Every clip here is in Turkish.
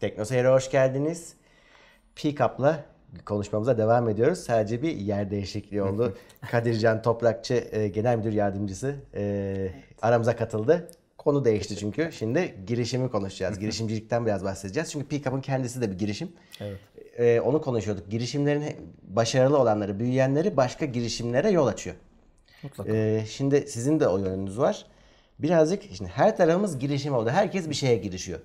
Teknoseyir'e hoş geldiniz. Pickup'la konuşmamıza devam ediyoruz. Sadece bir yer değişikliği oldu. Kadircan Toprakçı e, Genel Müdür Yardımcısı e, aramıza katıldı. Konu değişti çünkü. Şimdi girişimi konuşacağız. Girişimcilikten biraz bahsedeceğiz. Çünkü Pickup'ın kendisi de bir girişim. Evet. E, onu konuşuyorduk. Girişimlerin başarılı olanları, büyüyenleri başka girişimlere yol açıyor. Mutlaka. E, şimdi sizin de o yönünüz var. Birazcık şimdi her tarafımız girişim oldu. Herkes bir şeye girişiyor.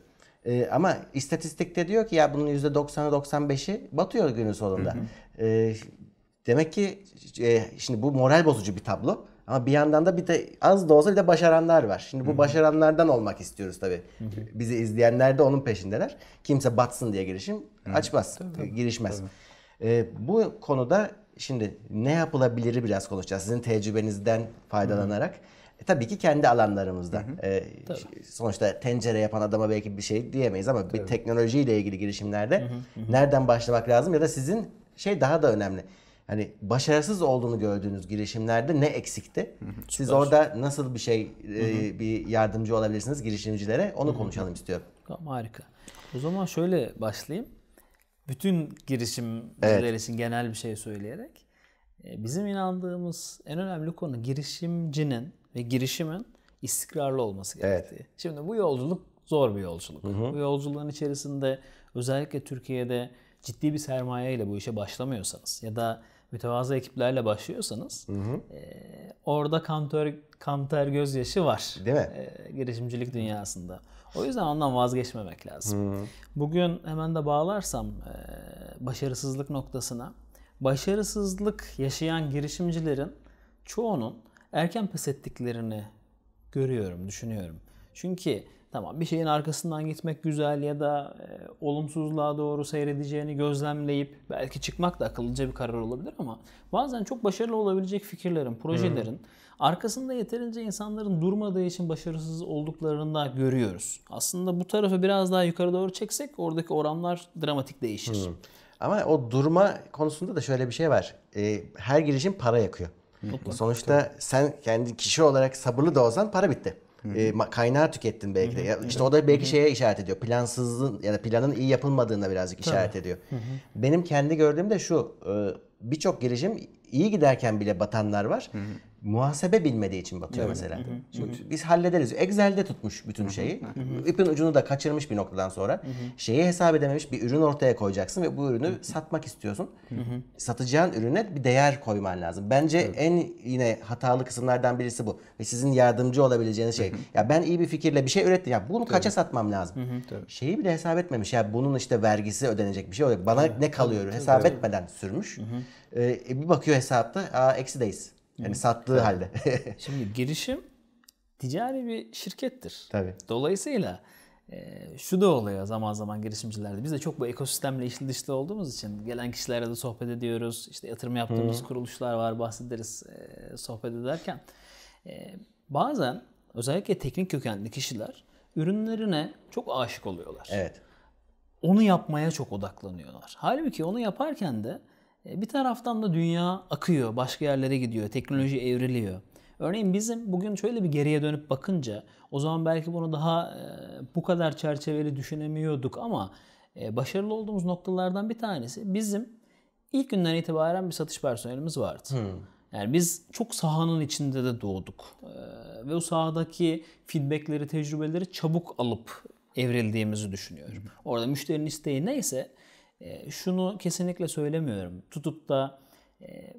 E, ama istatistikte diyor ki ya bunun %90'ı 95'i batıyor günün sonunda. Hı hı. E, demek ki e, şimdi bu moral bozucu bir tablo. Ama bir yandan da bir de az da olsa bir de başaranlar var. Şimdi bu Hı-hı. başaranlardan olmak istiyoruz tabii. Hı-hı. Bizi izleyenler de onun peşindeler. Kimse batsın diye girişim hı açmaz, tabii, girişmez. Tabii. Ee, bu konuda şimdi ne yapılabiliri biraz konuşacağız. Sizin tecrübenizden faydalanarak. Hı-hı. E, tabii ki kendi alanlarımızda. Hı hı. E, sonuçta tencere yapan adama belki bir şey diyemeyiz ama tabii. bir teknolojiyle ilgili girişimlerde hı hı hı. nereden başlamak lazım ya da sizin şey daha da önemli. Hani başarısız olduğunu gördüğünüz girişimlerde ne eksikti? Hı hı, Siz orada nasıl bir şey e, bir yardımcı olabilirsiniz girişimcilere? Onu konuşalım istiyorum. Tamam harika. O zaman şöyle başlayayım. Bütün girişimciler evet. için genel bir şey söyleyerek e, bizim inandığımız en önemli konu girişimcinin ve girişimin istikrarlı olması gerektiği. Evet. Şimdi bu yolculuk zor bir yolculuk. Hı hı. Bu yolculuğun içerisinde özellikle Türkiye'de ciddi bir sermaye ile bu işe başlamıyorsanız ya da mütevazı ekiplerle başlıyorsanız hı hı. E, orada kantör kanter gözyaşı var. Değil mi? E, girişimcilik dünyasında. O yüzden ondan vazgeçmemek lazım. Hı hı. Bugün hemen de bağlarsam e, başarısızlık noktasına. Başarısızlık yaşayan girişimcilerin çoğunun erken pes ettiklerini görüyorum, düşünüyorum. Çünkü tamam bir şeyin arkasından gitmek güzel ya da e, olumsuzluğa doğru seyredeceğini gözlemleyip belki çıkmak da akıllıca bir karar olabilir ama bazen çok başarılı olabilecek fikirlerin, projelerin hmm. arkasında yeterince insanların durmadığı için başarısız olduklarını da görüyoruz. Aslında bu tarafı biraz daha yukarı doğru çeksek oradaki oranlar dramatik değişir. Hmm. Ama o durma konusunda da şöyle bir şey var. Ee, her girişim para yakıyor. Mutlaka. Sonuçta Tabii. sen kendi kişi olarak sabırlı da olsan para bitti. hı E, kaynağı tükettin belki de. Ya, işte o da belki Hı-hı. şeye işaret ediyor. Plansızlığın ya da planın iyi yapılmadığına birazcık Tabii. işaret ediyor. Hı-hı. Benim kendi gördüğüm de şu. E, birçok girişim iyi giderken bile batanlar var. Hı hı. Muhasebe bilmediği için batıyor evet. mesela. Hı hı. Çünkü hı hı. biz hallederiz. Excel'de tutmuş bütün şeyi. Hı hı. İpin ucunu da kaçırmış bir noktadan sonra. Hı hı. Şeyi hesap edememiş bir ürün ortaya koyacaksın ve bu ürünü hı hı. satmak istiyorsun. Hı hı. Satacağın ürüne bir değer koyman lazım. Bence evet. en yine hatalı kısımlardan birisi bu. Ve sizin yardımcı olabileceğiniz şey. Hı hı. Ya ben iyi bir fikirle bir şey ürettim. Ya bunu Tabii. kaça satmam lazım? Hı hı. Şeyi bile hesap etmemiş. Ya bunun işte vergisi ödenecek bir şey olacak. Bana Tabii. ne kalıyor Tabii. hesap Tabii. etmeden sürmüş. Hı hı. Ee, e, bir bakıyor hesapta aa eksideyiz. Yani sattığı evet. halde. Şimdi girişim ticari bir şirkettir. Tabii. Dolayısıyla e, şu da oluyor zaman zaman girişimcilerde. Biz de çok bu ekosistemle işli dışlı olduğumuz için gelen kişilerle de sohbet ediyoruz. İşte yatırım yaptığımız Hı. kuruluşlar var bahsederiz e, sohbet ederken. E, bazen özellikle teknik kökenli kişiler ürünlerine çok aşık oluyorlar. Evet. Onu yapmaya çok odaklanıyorlar. Halbuki onu yaparken de e, bir taraftan da dünya akıyor, başka yerlere gidiyor, teknoloji evriliyor. Örneğin bizim bugün şöyle bir geriye dönüp bakınca o zaman belki bunu daha e, bu kadar çerçeveli düşünemiyorduk ama e, başarılı olduğumuz noktalardan bir tanesi bizim ilk günden itibaren bir satış personelimiz vardı. Hmm. Yani biz çok sahanın içinde de doğduk. Ee, ve o sahadaki feedbackleri, tecrübeleri çabuk alıp evrildiğimizi düşünüyorum. Hmm. Orada müşterinin isteği neyse ee, şunu kesinlikle söylemiyorum. Tutup da e,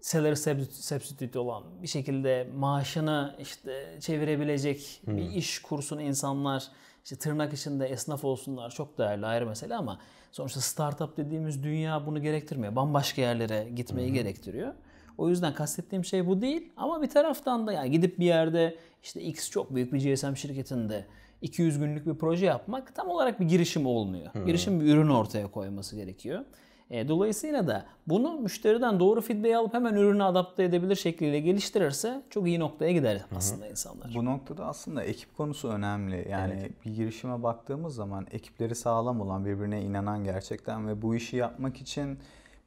salary substitute olan bir şekilde maaşını işte çevirebilecek hmm. bir iş kursun insanlar. işte tırnak içinde esnaf olsunlar çok değerli ayrı mesele ama sonuçta startup dediğimiz dünya bunu gerektirmiyor. Bambaşka yerlere gitmeyi hmm. gerektiriyor. O yüzden kastettiğim şey bu değil ama bir taraftan da yani gidip bir yerde işte X çok büyük bir GSM şirketinde 200 günlük bir proje yapmak tam olarak bir girişim olmuyor. Hmm. Girişim bir ürün ortaya koyması gerekiyor. E, dolayısıyla da bunu müşteriden doğru feedback alıp hemen ürünü adapte edebilir şekliyle geliştirirse çok iyi noktaya gider aslında Hı-hı. insanlar. Bu noktada aslında ekip konusu önemli. Yani evet. bir girişime baktığımız zaman ekipleri sağlam olan, birbirine inanan gerçekten ve bu işi yapmak için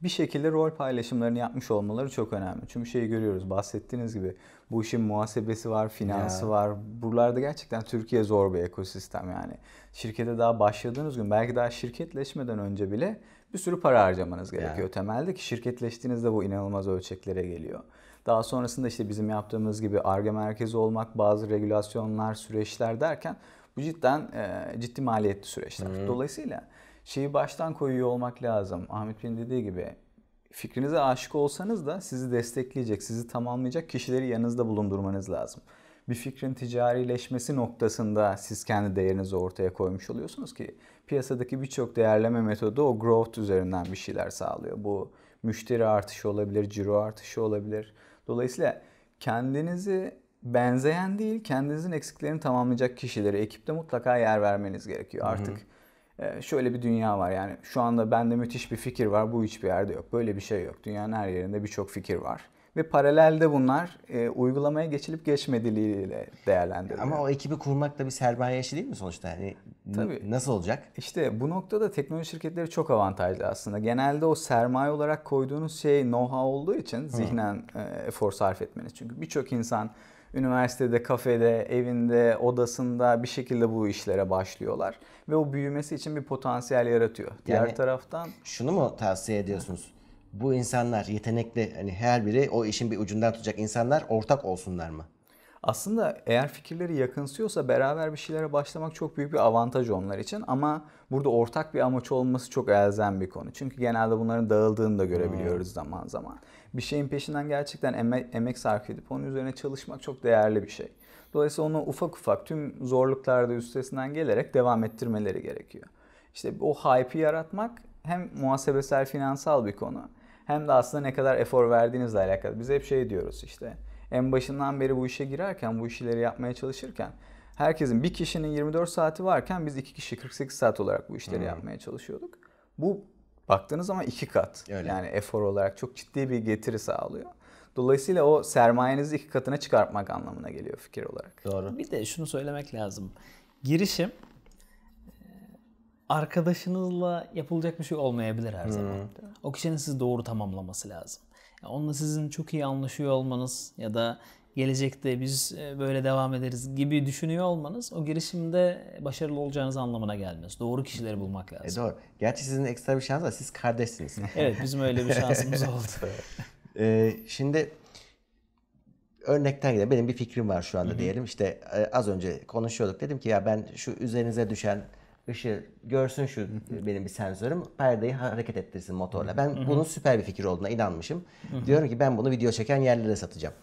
bir şekilde rol paylaşımlarını yapmış olmaları çok önemli. Çünkü şeyi görüyoruz bahsettiğiniz gibi bu işin muhasebesi var, finansı ya. var. Buralarda gerçekten Türkiye zor bir ekosistem yani. Şirkete daha başladığınız gün belki daha şirketleşmeden önce bile bir sürü para harcamanız gerekiyor ya. temelde ki şirketleştiğinizde bu inanılmaz ölçeklere geliyor. Daha sonrasında işte bizim yaptığımız gibi ARGE merkezi olmak, bazı regülasyonlar, süreçler derken bu cidden e, ciddi maliyetli süreçler. Hmm. Dolayısıyla şeyi baştan koyuyor olmak lazım. Ahmet Bey'in dediği gibi fikrinize aşık olsanız da sizi destekleyecek, sizi tamamlayacak kişileri yanınızda bulundurmanız lazım. Bir fikrin ticarileşmesi noktasında siz kendi değerinizi ortaya koymuş oluyorsunuz ki piyasadaki birçok değerleme metodu o growth üzerinden bir şeyler sağlıyor. Bu müşteri artışı olabilir, ciro artışı olabilir. Dolayısıyla kendinizi benzeyen değil, kendinizin eksiklerini tamamlayacak kişileri ekipte mutlaka yer vermeniz gerekiyor. Artık Hı-hı ee, şöyle bir dünya var. Yani şu anda bende müthiş bir fikir var. Bu hiçbir yerde yok. Böyle bir şey yok. Dünyanın her yerinde birçok fikir var. Ve paralelde bunlar e, uygulamaya geçilip geçmediliğiyle değerlendiriliyor. Ama o ekibi kurmak da bir sermaye işi değil mi sonuçta? Yani Tabii. Nasıl olacak? İşte bu noktada teknoloji şirketleri çok avantajlı aslında. Genelde o sermaye olarak koyduğunuz şey know-how olduğu için zihnen e, efor sarf etmeniz. Çünkü birçok insan üniversitede, kafede, evinde, odasında bir şekilde bu işlere başlıyorlar ve o büyümesi için bir potansiyel yaratıyor. Diğer taraftan şunu mu tavsiye ediyorsunuz? Bu insanlar yetenekli hani her biri o işin bir ucundan tutacak insanlar ortak olsunlar mı? Aslında eğer fikirleri yakınsıyorsa beraber bir şeylere başlamak çok büyük bir avantaj onlar için ama burada ortak bir amaç olması çok elzem bir konu. Çünkü genelde bunların dağıldığını da görebiliyoruz hmm. zaman zaman. Bir şeyin peşinden gerçekten emek, emek sarf edip onun üzerine çalışmak çok değerli bir şey. Dolayısıyla onu ufak ufak tüm zorluklarda üstesinden gelerek devam ettirmeleri gerekiyor. İşte o hype'i yaratmak hem muhasebesel finansal bir konu hem de aslında ne kadar efor verdiğinizle alakalı. Biz hep şey diyoruz işte en başından beri bu işe girerken, bu işleri yapmaya çalışırken herkesin bir kişinin 24 saati varken biz iki kişi 48 saat olarak bu işleri hmm. yapmaya çalışıyorduk. Bu baktığınız zaman iki kat Öyle. yani efor olarak çok ciddi bir getiri sağlıyor. Dolayısıyla o sermayenizi iki katına çıkartmak anlamına geliyor fikir olarak. Doğru. Bir de şunu söylemek lazım. Girişim e, arkadaşınızla yapılacak bir şey olmayabilir her zaman. Hmm. O kişinin sizi doğru tamamlaması lazım. Onunla sizin çok iyi anlaşıyor olmanız ya da gelecekte biz e, böyle devam ederiz gibi düşünüyor olmanız o girişimde başarılı olacağınız anlamına gelmez. Doğru kişileri bulmak e, lazım. E doğru. Gerçi sizin ekstra bir şans var. Siz kardeşsiniz. evet bizim öyle bir şansımız oldu. ee, şimdi örnekten gidelim. Benim bir fikrim var şu anda Hı-hı. diyelim. İşte e, az önce konuşuyorduk. Dedim ki ya ben şu üzerinize düşen ışığı görsün şu benim bir sensörüm perdeyi hareket ettirsin motorla. Ben bunun süper bir fikir olduğuna inanmışım. Diyorum ki ben bunu video çeken yerlere satacağım.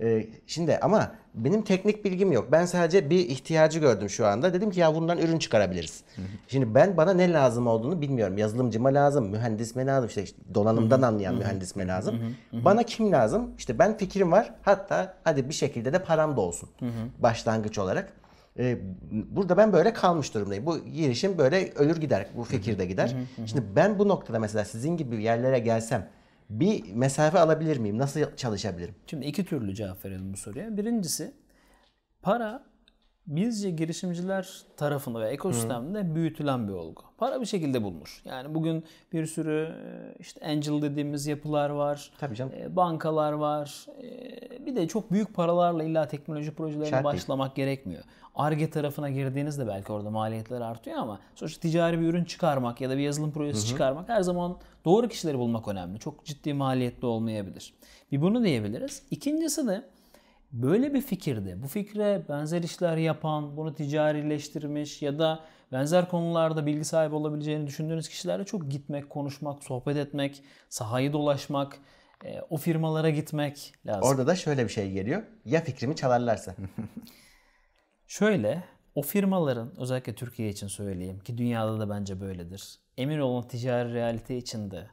Ee, şimdi ama benim teknik bilgim yok. Ben sadece bir ihtiyacı gördüm şu anda. Dedim ki ya bundan ürün çıkarabiliriz. şimdi ben bana ne lazım olduğunu bilmiyorum. Yazılımcıma lazım, mühendisme lazım, işte, işte donanımdan anlayan mühendisme lazım. bana kim lazım? İşte ben fikrim var. Hatta hadi bir şekilde de param da olsun. Başlangıç olarak. E, burada ben böyle kalmış durumdayım. Bu girişim böyle ölür gider. Bu fikir de gider. Şimdi ben bu noktada mesela sizin gibi yerlere gelsem bir mesafe alabilir miyim? Nasıl çalışabilirim? Şimdi iki türlü cevap verelim bu soruya. Birincisi para bizce girişimciler tarafında ve ekosistemde Hı. büyütülen bir olgu. Para bir şekilde bulunur. Yani bugün bir sürü e, işte angel dediğimiz yapılar var. Tabii canım. E, bankalar var. E, bir de çok büyük paralarla illa teknoloji projelerine Şart başlamak değil. gerekmiyor. ARGE tarafına girdiğinizde belki orada maliyetler artıyor ama sonuçta ticari bir ürün çıkarmak ya da bir yazılım projesi Hı-hı. çıkarmak her zaman doğru kişileri bulmak önemli. Çok ciddi maliyetli olmayabilir. Bir bunu diyebiliriz. İkincisi de böyle bir fikirde, bu fikre benzer işler yapan, bunu ticarileştirmiş ya da benzer konularda bilgi sahibi olabileceğini düşündüğünüz kişilerle çok gitmek, konuşmak, sohbet etmek, sahayı dolaşmak, e, o firmalara gitmek lazım. Orada da şöyle bir şey geliyor. Ya fikrimi çalarlarsa? şöyle, o firmaların özellikle Türkiye için söyleyeyim ki dünyada da bence böyledir. Emin olun ticari realite içinde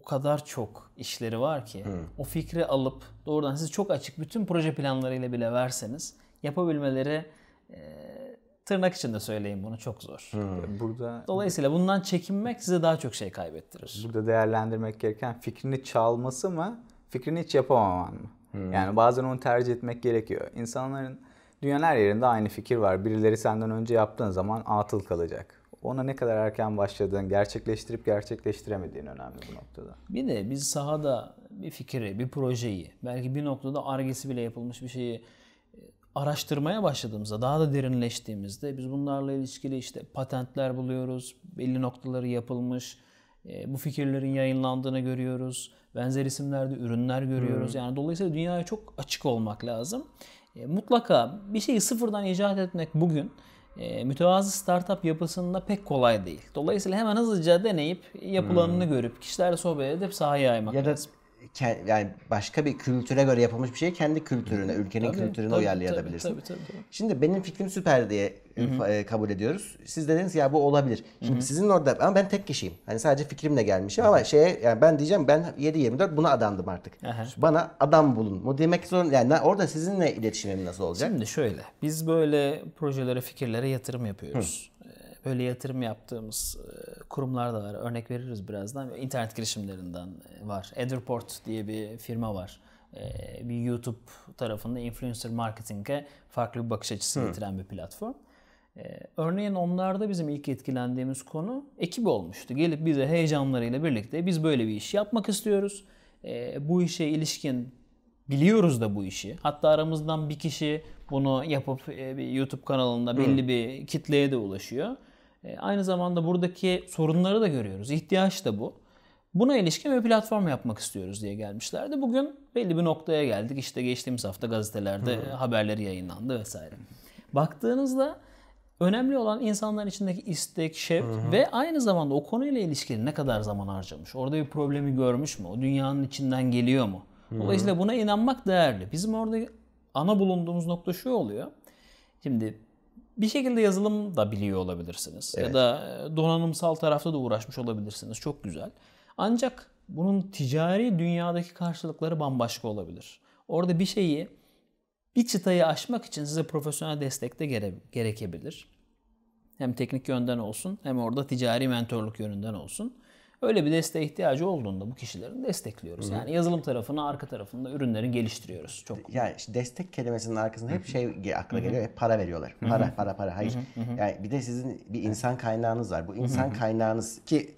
o kadar çok işleri var ki Hı. o fikri alıp doğrudan siz çok açık bütün proje planlarıyla bile verseniz yapabilmeleri e, tırnak içinde söyleyeyim bunu çok zor. Hı. Burada Dolayısıyla bundan çekinmek size daha çok şey kaybettirir. Burada değerlendirmek gereken fikrini çalması mı, fikrini hiç yapamaman mı? Hı. Yani bazen onu tercih etmek gerekiyor. İnsanların dünyanın her yerinde aynı fikir var. Birileri senden önce yaptığın zaman atıl kalacak ona ne kadar erken başladığın, gerçekleştirip gerçekleştiremediğin önemli bu noktada. Bir de biz sahada bir fikri, bir projeyi, belki bir noktada argesi bile yapılmış bir şeyi e, araştırmaya başladığımızda, daha da derinleştiğimizde biz bunlarla ilişkili işte patentler buluyoruz, belli noktaları yapılmış, e, bu fikirlerin yayınlandığını görüyoruz. Benzer isimlerde ürünler görüyoruz. Hmm. Yani dolayısıyla dünyaya çok açık olmak lazım. E, mutlaka bir şeyi sıfırdan icat etmek bugün e, mütevazı startup yapısında pek kolay değil. Dolayısıyla hemen hızlıca deneyip yapılanını hmm. görüp kişilerle sohbet edip sahaya yaymak ya lazım yani başka bir kültüre göre yapılmış bir şeyi kendi kültürüne, ülkenin tabii, kültürüne tabii, uyarlayabilirsin. Tabii, tabii, tabii. Şimdi benim fikrim süper diye Hı-hı. E, kabul ediyoruz. Siz dediniz ya bu olabilir. Şimdi Hı-hı. sizin orada ama ben tek kişiyim. Hani sadece fikrimle gelmişim Hı-hı. ama şeye yani ben diyeceğim ben 7-24 buna adandım artık. Hı-hı. Bana adam bulun. Bu demek zor. yani orada sizinle iletişimim nasıl olacak? Şimdi şöyle biz böyle projelere, fikirlere yatırım yapıyoruz. Hı öyle yatırım yaptığımız e, kurumlar da var. Örnek veririz birazdan. İnternet girişimlerinden e, var. Edurport diye bir firma var. E, bir YouTube tarafında influencer marketing'e farklı bir bakış açısı getiren bir platform. Örneğin onlarda bizim ilk etkilendiğimiz konu ekip olmuştu. Gelip bize heyecanlarıyla birlikte biz böyle bir iş yapmak istiyoruz. Bu işe ilişkin biliyoruz da bu işi. Hatta aramızdan bir kişi bunu yapıp bir YouTube kanalında belli bir kitleye de ulaşıyor. E, aynı zamanda buradaki sorunları da görüyoruz. İhtiyaç da bu. Buna ilişkin bir platform yapmak istiyoruz diye gelmişlerdi. Bugün belli bir noktaya geldik. İşte geçtiğimiz hafta gazetelerde Hı. haberleri yayınlandı vesaire. Baktığınızda önemli olan insanların içindeki istek, şevk Hı. ve aynı zamanda o konuyla ilişkili ne kadar zaman harcamış? Orada bir problemi görmüş mü? O dünyanın içinden geliyor mu? Dolayısıyla buna inanmak değerli. Bizim orada ana bulunduğumuz nokta şu oluyor. Şimdi bir şekilde yazılım da biliyor olabilirsiniz. Evet. Ya da e, donanımsal tarafta da uğraşmış olabilirsiniz. Çok güzel. Ancak bunun ticari dünyadaki karşılıkları bambaşka olabilir. Orada bir şeyi bir çıtayı aşmak için size profesyonel destek de gere- gerekebilir. Hem teknik yönden olsun hem orada ticari mentorluk yönünden olsun. Öyle bir desteğe ihtiyacı olduğunda bu kişilerin destekliyoruz. Hı-hı. Yani yazılım tarafını, arka tarafında ürünlerin geliştiriyoruz. Çok. Yani işte destek kelimesinin arkasında hep şey akla geliyor. Hep para veriyorlar. Para, para, para, Hayır. Hı-hı. Yani bir de sizin bir insan kaynağınız var. Bu insan Hı-hı. kaynağınız ki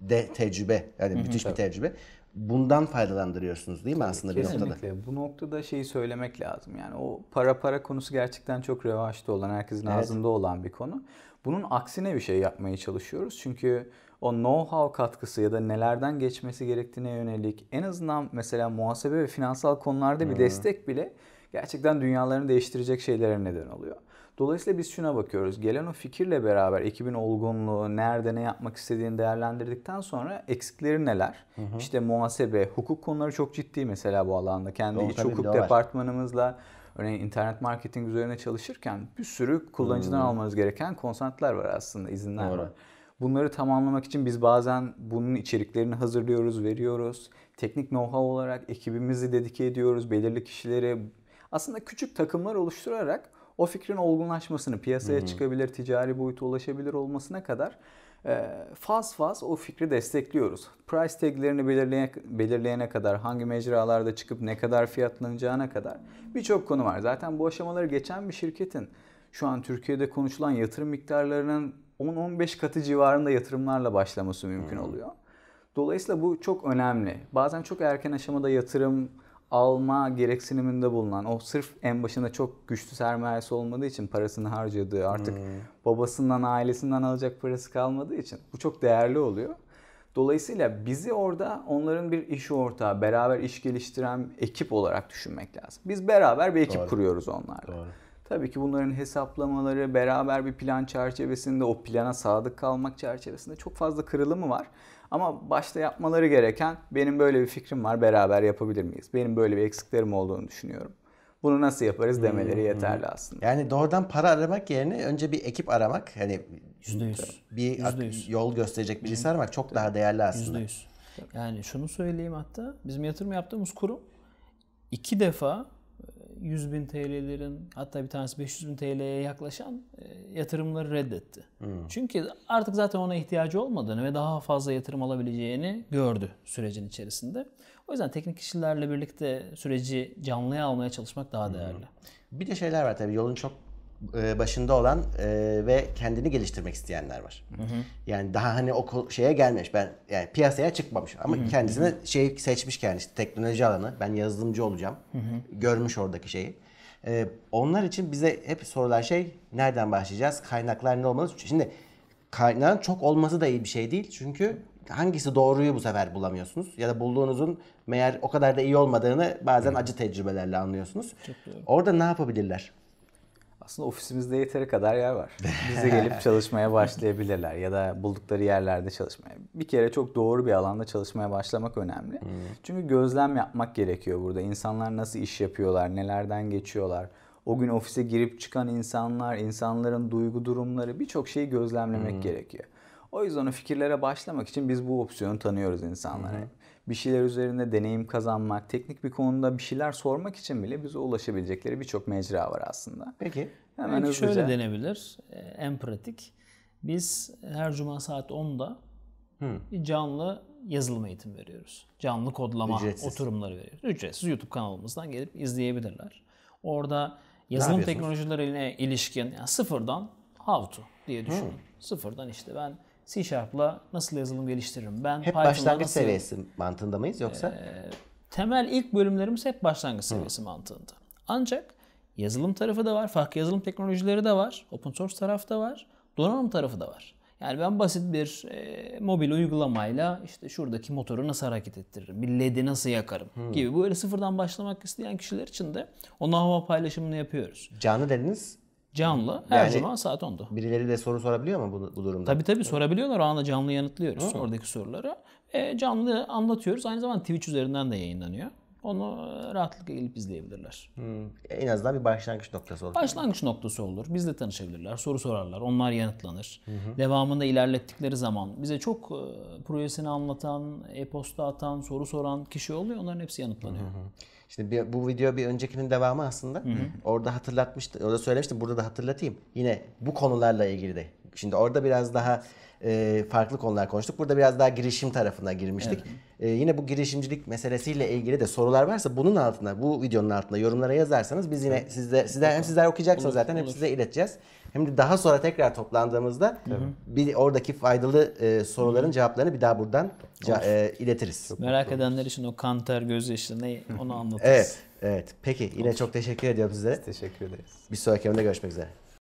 de tecrübe. Yani Hı-hı. müthiş Tabii. bir tecrübe bundan faydalandırıyorsunuz değil mi aslında Kesinlikle. bir noktada? Kesinlikle. Bu noktada şeyi söylemek lazım. Yani o para para konusu gerçekten çok revaçta olan, herkesin evet. ağzında olan bir konu. Bunun aksine bir şey yapmaya çalışıyoruz. Çünkü o know-how katkısı ya da nelerden geçmesi gerektiğine yönelik en azından mesela muhasebe ve finansal konularda bir hmm. destek bile gerçekten dünyalarını değiştirecek şeylere neden oluyor. Dolayısıyla biz şuna bakıyoruz. Gelen o fikirle beraber ekibin olgunluğu, nerede ne yapmak istediğini değerlendirdikten sonra eksikleri neler? Hı hı. İşte muhasebe, hukuk konuları çok ciddi mesela bu alanda. Kendi Doğru, iç hukuk departmanımızla var Örneğin internet marketing üzerine çalışırken bir sürü kullanıcıdan hmm. almanız gereken konsantlar var aslında, izinler Doğru. var. Bunları tamamlamak için biz bazen bunun içeriklerini hazırlıyoruz, veriyoruz. Teknik know-how olarak ekibimizi dedike ediyoruz, belirli kişileri. Aslında küçük takımlar oluşturarak o fikrin olgunlaşmasını, piyasaya hmm. çıkabilir, ticari boyuta ulaşabilir olmasına kadar faz ee, faz o fikri destekliyoruz. Price taglerini belirleyene, belirleyene kadar, hangi mecralarda çıkıp ne kadar fiyatlanacağına kadar birçok konu var. Zaten bu aşamaları geçen bir şirketin şu an Türkiye'de konuşulan yatırım miktarlarının 10-15 katı civarında yatırımlarla başlaması mümkün hmm. oluyor. Dolayısıyla bu çok önemli. Bazen çok erken aşamada yatırım alma gereksiniminde bulunan o sırf en başında çok güçlü sermayesi olmadığı için parasını harcadığı artık hmm. babasından ailesinden alacak parası kalmadığı için bu çok değerli oluyor. Dolayısıyla bizi orada onların bir iş ortağı, beraber iş geliştiren ekip olarak düşünmek lazım. Biz beraber bir ekip Doğru. kuruyoruz onlarla. Doğru. Tabii ki bunların hesaplamaları, beraber bir plan çerçevesinde o plana sadık kalmak çerçevesinde çok fazla kırılımı var. Ama başta yapmaları gereken benim böyle bir fikrim var beraber yapabilir miyiz? Benim böyle bir eksiklerim olduğunu düşünüyorum. Bunu nasıl yaparız demeleri hmm. yeterli aslında. Yani doğrudan para aramak yerine önce bir ekip aramak hani %100. bir %100. yol gösterecek birisi aramak çok daha değerli aslında. %100. Yani şunu söyleyeyim hatta bizim yatırım yaptığımız kurum iki defa 100 bin TL'lerin hatta bir tanesi 500 bin TL'ye yaklaşan e, yatırımları reddetti. Hmm. Çünkü artık zaten ona ihtiyacı olmadığını ve daha fazla yatırım alabileceğini gördü sürecin içerisinde. O yüzden teknik kişilerle birlikte süreci canlıya almaya çalışmak daha hmm. değerli. Hmm. Bir de şeyler var tabii yolun çok e, başında olan e, ve kendini geliştirmek isteyenler var. Hı hı. Yani daha hani o şeye gelmemiş. Ben yani piyasaya çıkmamış ama hı hı. kendisine şey seçmiş kendisi işte teknoloji alanı. Ben yazılımcı olacağım. Hı hı. Görmüş oradaki şeyi. E, onlar için bize hep sorulan şey nereden başlayacağız? Kaynaklar ne olmalı? Şimdi kaynağın çok olması da iyi bir şey değil. Çünkü hangisi doğruyu bu sefer bulamıyorsunuz ya da bulduğunuzun meğer o kadar da iyi olmadığını bazen Hı. acı tecrübelerle anlıyorsunuz. Orada ne yapabilirler? aslında ofisimizde yeteri kadar yer var. Bize gelip çalışmaya başlayabilirler ya da buldukları yerlerde çalışmaya. Bir kere çok doğru bir alanda çalışmaya başlamak önemli. Hmm. Çünkü gözlem yapmak gerekiyor burada. İnsanlar nasıl iş yapıyorlar, nelerden geçiyorlar. O gün ofise girip çıkan insanlar, insanların duygu durumları birçok şeyi gözlemlemek hmm. gerekiyor. O yüzden o fikirlere başlamak için biz bu opsiyonu tanıyoruz insanlara. Hı bir şeyler üzerinde deneyim kazanmak, teknik bir konuda bir şeyler sormak için bile bize ulaşabilecekleri birçok mecra var aslında. Peki. Hemen Belki şöyle denebilir e, en pratik. Biz her cuma saat 10'da hmm. bir canlı yazılım eğitim veriyoruz. Canlı kodlama Ücretsiz. oturumları veriyoruz. Ücretsiz YouTube kanalımızdan gelip izleyebilirler. Orada yazılım teknolojilerine ilişkin yani sıfırdan how to diye düşünün. Hmm. Sıfırdan işte ben C Sharp'la nasıl yazılım geliştiririm? Ben Hep başlangıç nasıl... seviyesi mantığında mıyız yoksa? Ee, temel ilk bölümlerimiz hep başlangıç seviyesi Hı. mantığında. Ancak yazılım tarafı da var, farklı yazılım teknolojileri de var, open source tarafı da var, donanım tarafı da var. Yani ben basit bir e, mobil uygulamayla işte şuradaki motoru nasıl hareket ettiririm, bir LED'i nasıl yakarım hmm. gibi böyle sıfırdan başlamak isteyen kişiler için de ona hava paylaşımını yapıyoruz. Canlı dediniz, Canlı her yani, cuma saat 10'da. Birileri de soru sorabiliyor mu bu, bu durumda? Tabii tabii sorabiliyorlar. O anda canlı yanıtlıyoruz Hı. oradaki soruları. E, canlı anlatıyoruz. Aynı zamanda Twitch üzerinden de yayınlanıyor. Onu e, rahatlıkla gelip izleyebilirler. Hmm. En azından bir başlangıç noktası olur. Başlangıç noktası olur. Bizle tanışabilirler, soru sorarlar, onlar yanıtlanır. Hı hı. Devamında ilerlettikleri zaman bize çok e, projesini anlatan, e-posta atan, soru soran kişi oluyor. Onların hepsi yanıtlanıyor. Hı hı. Şimdi bir, bu video bir öncekinin devamı aslında. Hı hı. Orada hatırlatmıştım, orada söylemiştim. Burada da hatırlatayım. Yine bu konularla ilgili de. Şimdi orada biraz daha e, farklı konular konuştuk. Burada biraz daha girişim tarafına girmiştik. Evet. E, yine bu girişimcilik meselesiyle ilgili de sorular varsa bunun altına, bu videonun altına yorumlara yazarsanız biz yine evet. sizde, sizler, hem sizler okuyacaksınız olur, zaten olur. hem size ileteceğiz. Hem de daha sonra tekrar toplandığımızda Hı-hı. bir oradaki faydalı e, soruların Hı-hı. cevaplarını bir daha buradan ca- e, iletiriz. Çok Merak edenler için o kanter gözyaşı ne onu anlatırız. Evet. Evet. Peki yine Olur. çok teşekkür ediyorum size. Biz teşekkür ederiz. Bir sonraki bölümde görüşmek üzere.